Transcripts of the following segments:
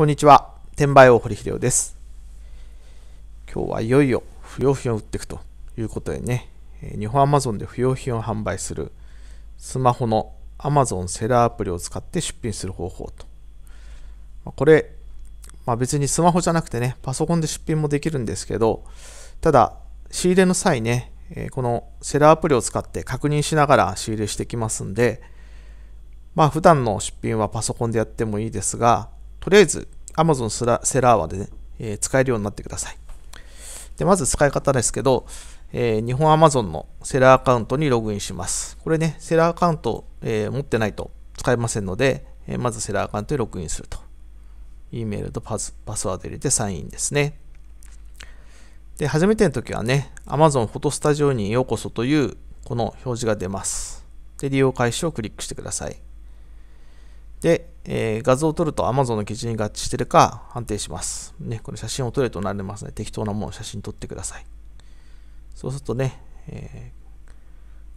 こんにちは。転売王堀秀夫です。今日はいよいよ不要品を売っていくということでね、日本アマゾンで不要品を販売するスマホの Amazon セラーアプリを使って出品する方法と。これ、まあ、別にスマホじゃなくてね、パソコンで出品もできるんですけど、ただ、仕入れの際ね、このセラーアプリを使って確認しながら仕入れしてきますんで、まあ普段の出品はパソコンでやってもいいですが、とりあえず Amazon セラーはでね、えー、使えるようになってください。で、まず使い方ですけど、えー、日本 Amazon のセラーアカウントにログインします。これね、セラーアカウント、えー、持ってないと使えませんので、えー、まずセラーアカウントにログインすると。e メールとパスパスワード入れてサインですね。で、初めての時はね、Amazon フォトスタジオにようこそというこの表示が出ます。で、利用開始をクリックしてください。で、えー、画像を撮ると Amazon の基準に合致してるか判定します。ね、これ写真を撮れとなりますので、適当なものを写真撮ってください。そうするとね、えー、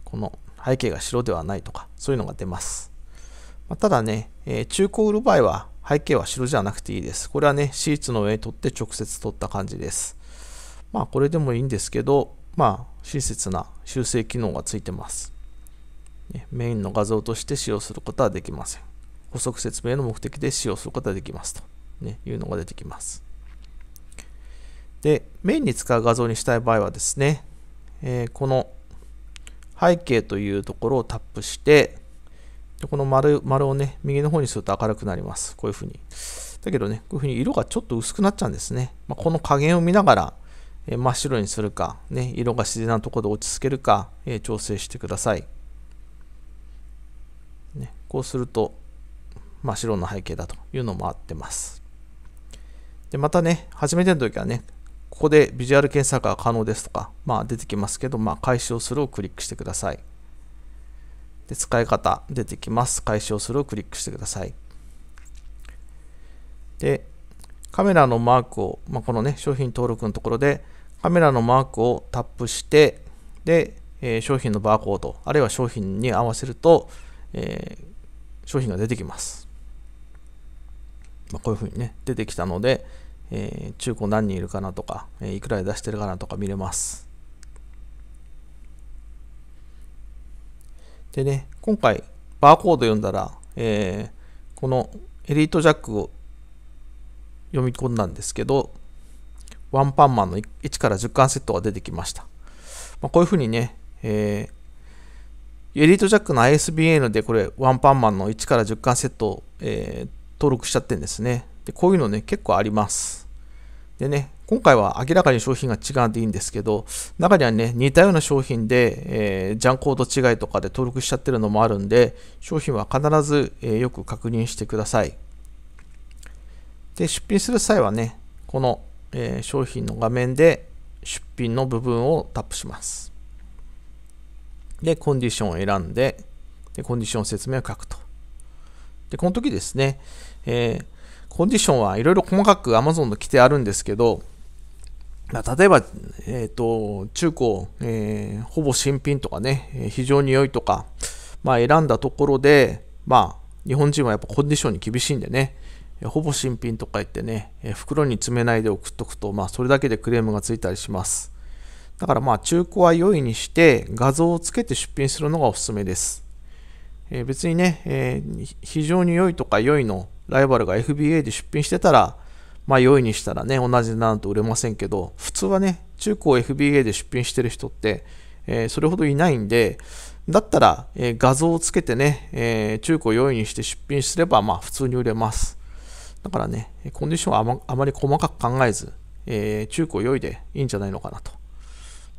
この背景が白ではないとか、そういうのが出ます。まあ、ただね、えー、中古を売る場合は背景は白じゃなくていいです。これはね、シーツの上に撮って直接撮った感じです。まあ、これでもいいんですけど、まあ、親切な修正機能がついてます。ね、メインの画像として使用することはできません。補足説明の目的で使用することができますと、ね、いうのが出てきます。で、メインに使う画像にしたい場合はですね、えー、この背景というところをタップして、この丸丸をね、右の方にすると明るくなります。こういうふうに。だけどね、こういうふうに色がちょっと薄くなっちゃうんですね。まあ、この加減を見ながら、えー、真っ白にするか、ね、色が自然なところで落ち着けるか、えー、調整してください。ね、こうすると、まあ、白の背景だというのもあってます。でまたね、初めての時はね、ここでビジュアル検索が可能ですとか、まあ、出てきますけど、まあ、開始をするをクリックしてください。で使い方出てきます。開始をするをクリックしてください。で、カメラのマークを、まあ、このね、商品登録のところで、カメラのマークをタップして、で、えー、商品のバーコード、あるいは商品に合わせると、えー、商品が出てきます。まあ、こういうふうにね、出てきたので、えー、中古何人いるかなとか、えー、いくらで出してるかなとか見れます。でね、今回、バーコード読んだら、えー、このエリートジャックを読み込んだんですけど、ワンパンマンの1から10巻セットが出てきました。まあ、こういうふうにね、えー、エリートジャックの ISBN でこれ、ワンパンマンの1から10巻セットを、えー、登録しちゃってんですね。で、こういうのね、結構あります。でね、今回は明らかに商品が違うんでいいんですけど、中にはね、似たような商品で、えー、ジャンコード違いとかで登録しちゃってるのもあるんで、商品は必ず、えー、よく確認してください。で、出品する際はね、この、えー、商品の画面で出品の部分をタップします。で、コンディションを選んで、でコンディション説明を書くと。で、この時ですね、えー、コンディションはいろいろ細かく Amazon の規定あるんですけど、まあ、例えば、えーと、中古、えー、ほぼ新品とかね、え非常に良いとか、まあ、選んだところで、まあ、日本人はやっぱコンディションに厳しいんでね、ほぼ新品とか言ってね、え袋に詰めないで送っとくと、まあ、それだけでクレームがついたりします。だからまあ中古は良いにして画像をつけて出品するのがおすすめです。えー、別にね、えー、非常に良いとか良いのライバルが FBA で出品してたら、まあ良いにしたらね、同じなんと売れませんけど、普通はね、中古を FBA で出品してる人って、えー、それほどいないんで、だったら、えー、画像をつけてね、えー、中古を用いにして出品すれば、まあ普通に売れます。だからね、コンディションはあまあまり細かく考えず、え中古を良いでいいんじゃないのかなと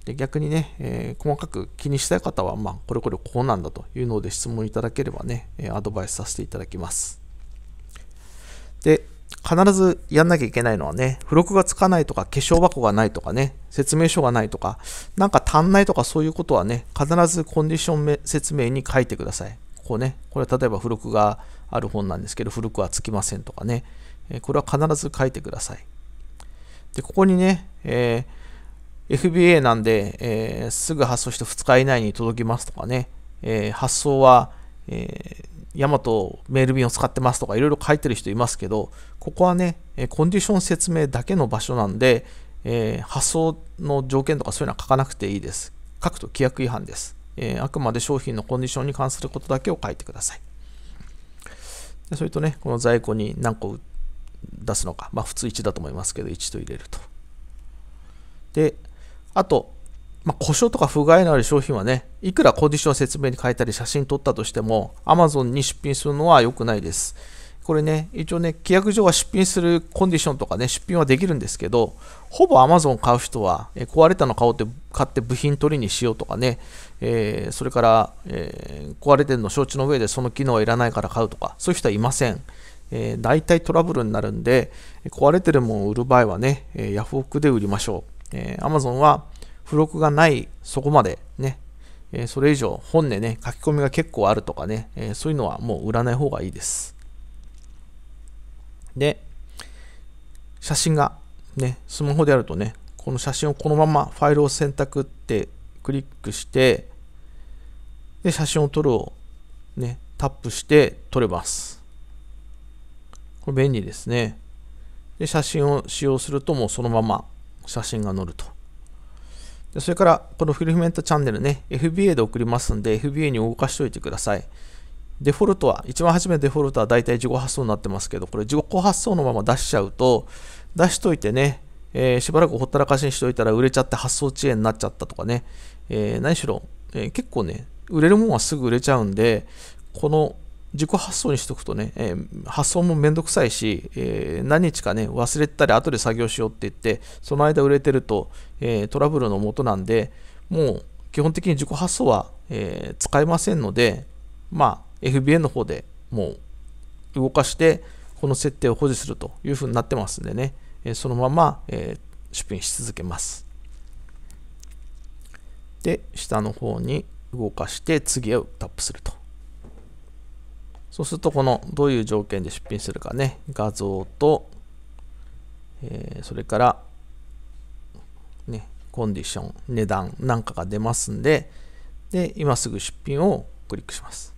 で逆にね、えー、細かく気にしたい方は、まあ、これこれこうなんだというので質問いただければね、えアドバイスさせていただきます。で、必ずやんなきゃいけないのはね、付録がつかないとか、化粧箱がないとかね、説明書がないとか、なんか足んないとかそういうことはね、必ずコンディション説明に書いてください。ここね、これ例えば付録がある本なんですけど、付録はつきませんとかね、これは必ず書いてください。で、ここにね、えー FBA なんで、えー、すぐ発送して2日以内に届きますとかね、えー、発送は、えー、ヤマトメール便を使ってますとかいろいろ書いてる人いますけど、ここはね、コンディション説明だけの場所なんで、えー、発送の条件とかそういうのは書かなくていいです。書くと規約違反です。えー、あくまで商品のコンディションに関することだけを書いてください。でそれとね、この在庫に何個出すのか、まあ普通1だと思いますけど、1と入れると。で、あと、まあ、故障とか不具合のある商品はね、いくらコンディション説明に変えたり写真撮ったとしても、Amazon に出品するのは良くないです。これね、一応ね、契約上は出品するコンディションとかね、出品はできるんですけど、ほぼ Amazon 買う人は、え壊れたの買おうって買って部品取りにしようとかね、えー、それから、えー、壊れてるの承知の上でその機能はいらないから買うとか、そういう人はいません。えー、大体トラブルになるんで、壊れてるものを売る場合はね、えヤフオクで売りましょう。えー、Amazon は付録がないそこまでね、えー、それ以上本でね、書き込みが結構あるとかね、えー、そういうのはもう売らない方がいいです。で、写真がね、スマホであるとね、この写真をこのままファイルを選択ってクリックして、で、写真を撮るをね、タップして撮れます。これ便利ですね。で、写真を使用するともうそのまま写真が載ると。でそれから、このフィルメントチャンネルね、FBA で送りますんで、FBA に動かしておいてください。デフォルトは、一番初めデフォルトはだいたい自己発送になってますけど、これ自己発送のまま出しちゃうと、出しといてね、えー、しばらくほったらかしにしておいたら売れちゃって発送遅延になっちゃったとかね、えー、何しろ、えー、結構ね、売れるもんはすぐ売れちゃうんで、この自己発想にしとくとね、えー、発想もめんどくさいし、えー、何日かね、忘れたり後で作業しようって言って、その間売れてると、えトラブルのもとなんで、もう基本的に自己発想は、え使えませんので、まあ、FBA の方でもう動かして、この設定を保持するというふうになってますんでね、えそのまま、え出品し続けます。で、下の方に動かして次をタップすると。そうすると、このどういう条件で出品するかね、画像と、えー、それから、ね、コンディション、値段なんかが出ますんで、で、今すぐ出品をクリックします。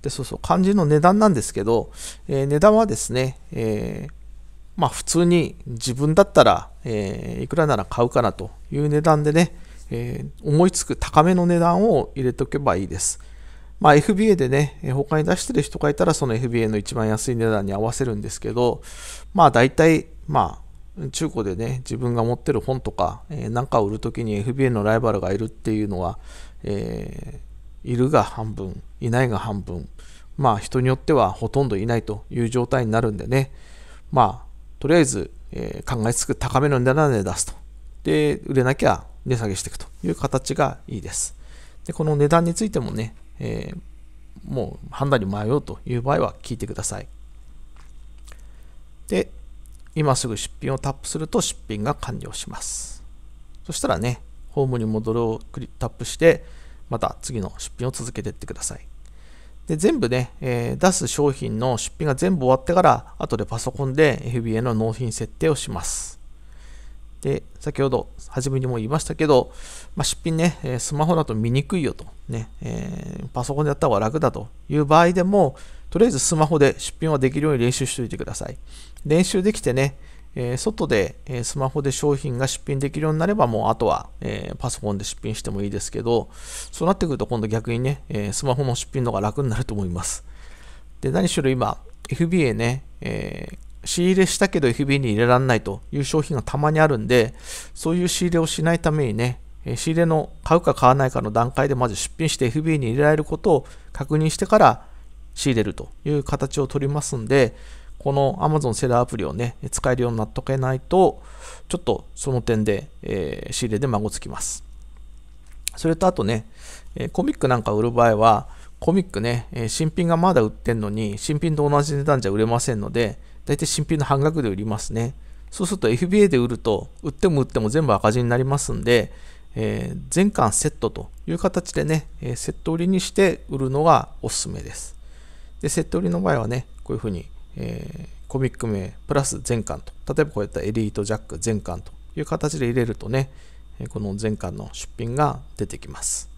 で、そうそう、漢字の値段なんですけど、えー、値段はですね、えー、まあ普通に自分だったら、えー、いくらなら買うかなという値段でね、え思いつく高めの値段を入れておけばいいです。まあ、FBA でね、他に出してる人がいたら、その FBA の一番安い値段に合わせるんですけど、まあ、大体、まあ、中古でね、自分が持ってる本とか、えー、なんかを売るときに FBA のライバルがいるっていうのは、えー、いるが半分、いないが半分、まあ、人によってはほとんどいないという状態になるんでね、まあ、とりあえず、えー、考えつく高めの値段で出すと。で、売れなきゃ値下げしていくという形がいいです。で、この値段についてもね、えー、もう判断に迷うという場合は聞いてください。で、今すぐ出品をタップすると出品が完了します。そしたらね、ホームに戻るをタップして、また次の出品を続けていってください。で全部ね、えー、出す商品の出品が全部終わってから、後でパソコンで FBA の納品設定をします。で、先ほど、初めにも言いましたけど、まあ、出品ね、えスマホだと見にくいよと、ね、えー、パソコンでやった方が楽だという場合でも、とりあえずスマホで出品はできるように練習しておいてください。練習できてね、えー、外で、えスマホで商品が出品できるようになれば、もうあとは、えー、パソコンで出品してもいいですけど、そうなってくると今度逆にね、えスマホの出品の方が楽になると思います。で、何しろ今、FBA ね、え仕入れしたけど FB に入れられないという商品がたまにあるんで、そういう仕入れをしないためにね、仕入れの買うか買わないかの段階でまず出品して FB に入れられることを確認してから仕入れるという形をとりますんで、この Amazon セラーアプリをね、使えるようになっとけないと、ちょっとその点で、えー、仕入れで孫つきます。それとあとね、えコミックなんか売る場合は、コミックね、え新品がまだ売ってんのに、新品と同じ値段じゃ売れませんので、大体新品の半額で売りますね。そうすると FBA で売ると、売っても売っても全部赤字になりますんで、えー、全巻セットという形でね、えー、セット売りにして売るのがおすすめです。で、セット売りの場合はね、こういうふうに、えー、コミック名プラス全巻と、例えばこういったエリートジャック全巻という形で入れるとね、この全巻の出品が出てきます。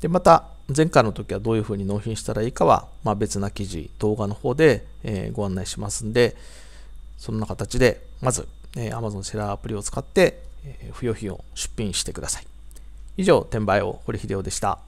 でまた前回の時はどういうふうに納品したらいいかは、まあ、別な記事動画の方で、えご案内しますんでそんな形でまず、え Amazon シェラーアプリを使って、え不要品を出品してください以上転売王堀秀夫でした